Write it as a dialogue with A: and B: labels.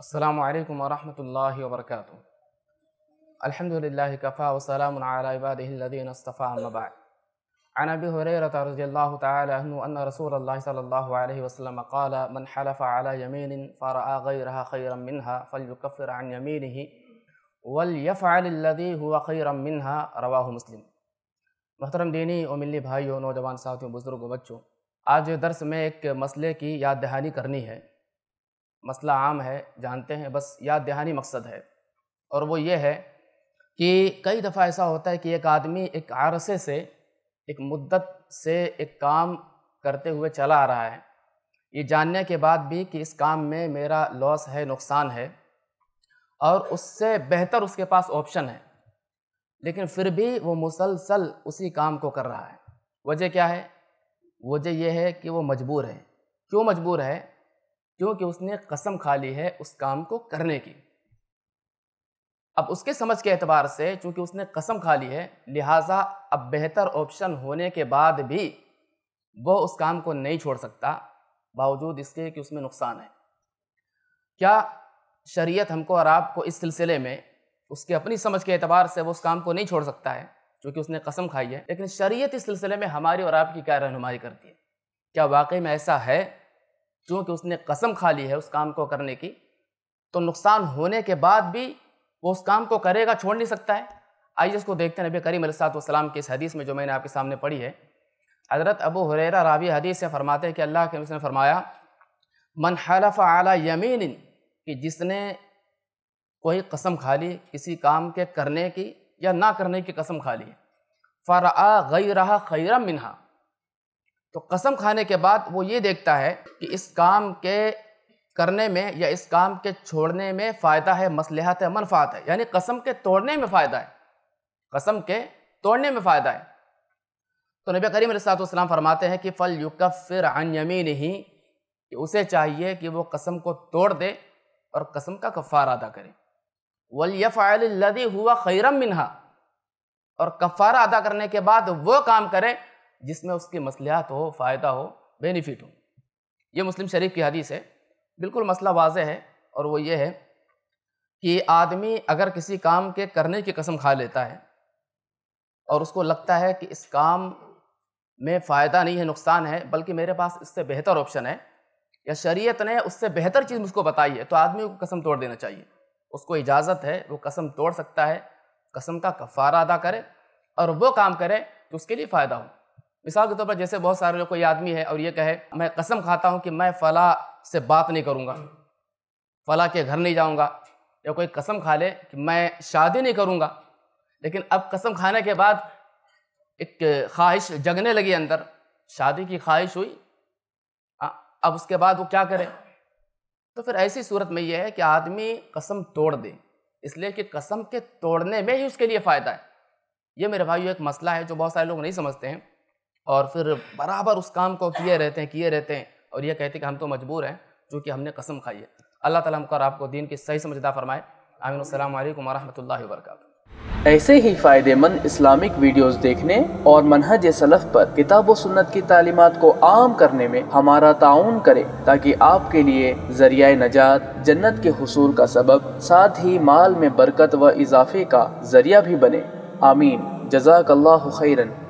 A: अल्लाम वरहमल वर्क अलहमदिल्ला कफ़ा वसलामबादीनस्तफ़ाबाद अनब हरत रज़ील्ला तन रसूल सल्ला वसलम कल मन हलफ़ अला यमीन फ़रा गैरहा खैरम मिनहा फ़लकफ़र अन यमीन ही वलयफ़ी हुआ खैरम मिनहा रवा मुस्लिम महतरम दीनी और मिली भाइयों नौजवान साथियों बुज़ुर्गों बच्चों आज दर्स में एक मसले की याद दहानी करनी है मसला आम है जानते हैं बस याद दहानी मकसद है और वो ये है कि कई दफ़ा ऐसा होता है कि एक आदमी एक आरसे से एक मुद्दत से एक काम करते हुए चला आ रहा है ये जानने के बाद भी कि इस काम में मेरा लॉस है नुकसान है और उससे बेहतर उसके पास ऑप्शन है लेकिन फिर भी वो मुसलसल उसी काम को कर रहा है वजह क्या है वजह यह है कि वो मजबूर है क्यों मजबूर है क्योंकि उसने कसम खा ली है उस काम को करने की अब उसके समझ के एतबार से चूंकि उसने कसम खा ली है लिहाजा अब बेहतर ऑप्शन होने के बाद भी वो उस काम को नहीं छोड़ सकता बावजूद इसके कि उसमें नुकसान है क्या शरीयत हमको और आपको इस सिलसिले में उसके अपनी समझ के एतबार से वो उस काम को नहीं छोड़ सकता है चूँकि उसने कसम खाई है लेकिन शरीयत इस सिलसिले में हमारी और आपकी क्या रहनुमाई करती है क्या वाकई में ऐसा है चूँकि उसने कसम खा ली है उस काम को करने की तो नुकसान होने के बाद भी वो उस काम को करेगा छोड़ नहीं सकता है आइए इसको देखते हैं नबी करीम सलाम की इस हदीस में जो मैंने आपके सामने पढ़ी है हज़रत अबू हुरेरा रावी हदीस से फरमाते हैं कि अल्लाह के उसने फरमाया मन हलफ आला यमीन कि जिसने कोई कसम खा ली किसी काम के करने की या ना करने की कसम खा ली आ गई रहा खैरम मिनहा तो कसम खाने के बाद वो ये देखता है कि इस काम के करने में या इस काम के छोड़ने में फ़ायदा है मसलहत है मनफात है यानी कसम के तोड़ने में फ़ायदा है कसम के तोड़ने में फ़ायदा है तो नबी करीम सलाम फरमाते हैं कि फ़ल युकफ़िर अन यमी नहीं कि उसे चाहिए कि वो कसम को तोड़ दे और कसम का कफ़ार अदा करे वलयफ़ायदी हुआ खैरम मिनहा और कफ़ारा अदा करने के बाद वो काम करें जिसमें उसके मसलियात हो फ़ायदा हो बेनिफिट हो ये मुस्लिम शरीफ की हदीस है बिल्कुल मसला वाज है और वो ये है कि आदमी अगर किसी काम के करने की कसम खा लेता है और उसको लगता है कि इस काम में फ़ायदा नहीं है नुकसान है बल्कि मेरे पास इससे बेहतर ऑप्शन है या शरीयत ने उससे बेहतर चीज़ मुझको बताई है तो आदमी को कसम तोड़ देना चाहिए उसको इजाज़त है वो कसम तोड़ सकता है कसम का कफ़ारा अदा करे और वो काम करे तो उसके लिए फ़ायदा हो मिसाल के तौर पर जैसे बहुत सारे लोग कोई आदमी है और ये कहे मैं कसम खाता हूँ कि मैं फला से बात नहीं करूँगा फला के घर नहीं जाऊँगा या कोई कसम खा ले कि मैं शादी नहीं करूँगा लेकिन अब कसम खाने के बाद एक ख्वाहिश जगने लगी अंदर शादी की ख्वाहिश हुई अब उसके बाद वो क्या करे तो फिर ऐसी सूरत में यह है कि आदमी कसम तोड़ दे इसलिए कि कसम के तोड़ने में ही उसके लिए फ़ायदा है ये मेरे भाई एक मसला है जो बहुत सारे लोग नहीं समझते हैं और फिर बराबर उस काम को किए रहते हैं किए रहते हैं और ये कहते हैं कि हम तो मजबूर हैं जो कि हमने कसम खाई है अल्लाह ताला हमको और आपको दीन की सही समझदा फरमाए आमिन अल्लाम वरहमल वर्क ऐसे ही फ़ायदेमंद इस्लामिक वीडियोस देखने और मनहज सलफ़ पर किताब सुन्नत की तालीमत को आम करने में हमारा ताउन करें ताकि आपके लिए जरिया नजात जन्नत के हसूल का सबब साथ ही माल में बरकत व इजाफे का जरिया भी बने आमीन जजाक खैरन